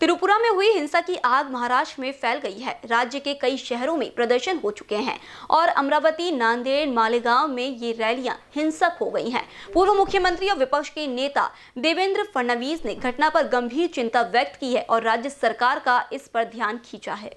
त्रिपुरा में हुई हिंसा की आग महाराष्ट्र में फैल गई है राज्य के कई शहरों में प्रदर्शन हो चुके हैं और अमरावती नांदेड़ मालेगांव में ये रैलियां हिंसक हो गई हैं पूर्व मुख्यमंत्री और विपक्ष के नेता देवेंद्र फडणवीस ने घटना पर गंभीर चिंता व्यक्त की है और राज्य सरकार का इस पर ध्यान खींचा है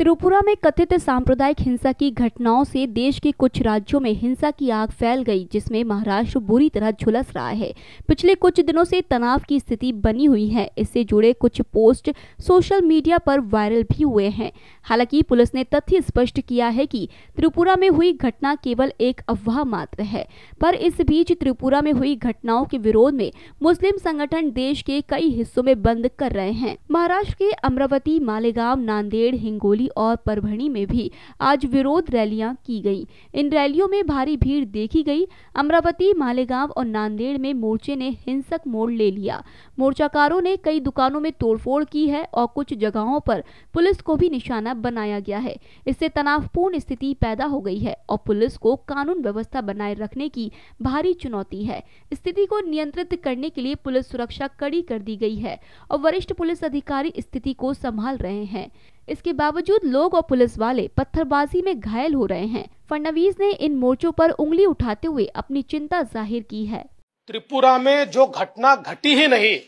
त्रिपुरा में कथित सांप्रदायिक हिंसा की घटनाओं से देश के कुछ राज्यों में हिंसा की आग फैल गई जिसमें महाराष्ट्र बुरी तरह झुलस रहा है पिछले कुछ दिनों से तनाव की स्थिति बनी हुई है इससे जुड़े कुछ पोस्ट सोशल मीडिया पर वायरल भी हुए हैं हालांकि पुलिस ने तथ्य स्पष्ट किया है कि त्रिपुरा में हुई घटना केवल एक अफवाह मात्र है पर इस बीच त्रिपुरा में हुई घटनाओं के विरोध में मुस्लिम संगठन देश के कई हिस्सों में बंद कर रहे हैं महाराष्ट्र के अमरावती मालेगांव नांदेड़ हिंगोली और परभणी में भी आज विरोध रैलियां की गई इन रैलियों में भारी भीड़ देखी गई अमरावती मालेगांव और नांदेड़ में मोर्चे ने हिंसक मोड़ ले लिया मोर्चाकारों ने कई दुकानों में तोड़फोड़ की है और कुछ जगहों पर पुलिस को भी निशाना बनाया गया है इससे तनावपूर्ण स्थिति पैदा हो गई है और पुलिस को कानून व्यवस्था बनाए रखने की भारी चुनौती है स्थिति को नियंत्रित करने के लिए पुलिस सुरक्षा कड़ी कर दी गई है और वरिष्ठ पुलिस अधिकारी स्थिति को संभाल रहे हैं इसके बावजूद लोग और पुलिस वाले पत्थरबाजी में घायल हो रहे हैं फडनवीस ने इन मोर्चों पर उंगली उठाते हुए अपनी चिंता जाहिर की है त्रिपुरा में जो घटना घटी ही नहीं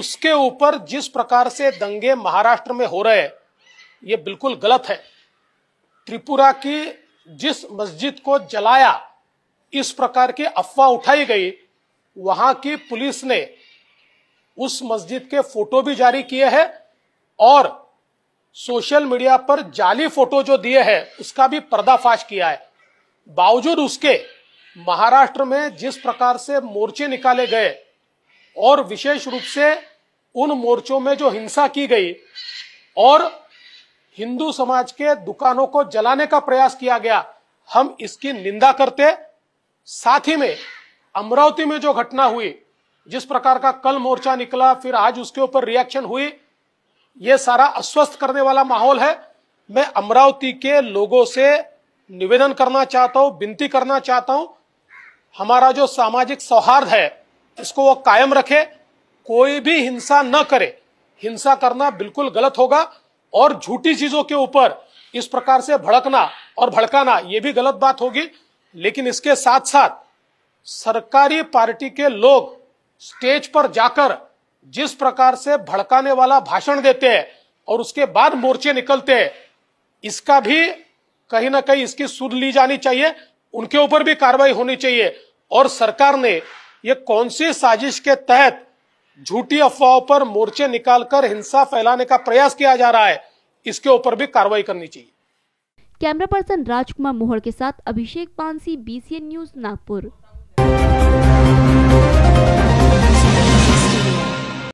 उसके ऊपर जिस प्रकार से दंगे महाराष्ट्र में हो रहे ये बिल्कुल गलत है त्रिपुरा की जिस मस्जिद को जलाया इस प्रकार की अफवाह उठाई गई वहां की पुलिस ने उस मस्जिद के फोटो भी जारी किए हैं और सोशल मीडिया पर जाली फोटो जो दिए हैं उसका भी पर्दाफाश किया है बावजूद उसके महाराष्ट्र में जिस प्रकार से मोर्चे निकाले गए और विशेष रूप से उन मोर्चों में जो हिंसा की गई और हिंदू समाज के दुकानों को जलाने का प्रयास किया गया हम इसकी निंदा करते साथ ही में अमरावती में जो घटना हुई जिस प्रकार का कल मोर्चा निकला फिर आज उसके ऊपर रिएक्शन हुई ये सारा अस्वस्थ करने वाला माहौल है मैं अमरावती के लोगों से निवेदन करना चाहता हूँ विनती करना चाहता हूँ हमारा जो सामाजिक सौहार्द है इसको वो कायम रखे कोई भी हिंसा न करे हिंसा करना बिल्कुल गलत होगा और झूठी चीजों के ऊपर इस प्रकार से भड़कना और भड़काना ये भी गलत बात होगी लेकिन इसके साथ साथ सरकारी पार्टी के लोग स्टेज पर जाकर जिस प्रकार से भड़काने वाला भाषण देते हैं और उसके बाद मोर्चे निकलते इसका भी कहीं ना कहीं इसकी सुध ली जानी चाहिए उनके ऊपर भी कार्रवाई होनी चाहिए और सरकार ने ये कौन सी साजिश के तहत झूठी अफवाहों पर मोर्चे निकालकर हिंसा फैलाने का प्रयास किया जा रहा है इसके ऊपर भी कार्रवाई करनी चाहिए कैमरा पर्सन राजकुमार मोहर के साथ अभिषेक पानसी बीसीएन न्यूज नागपुर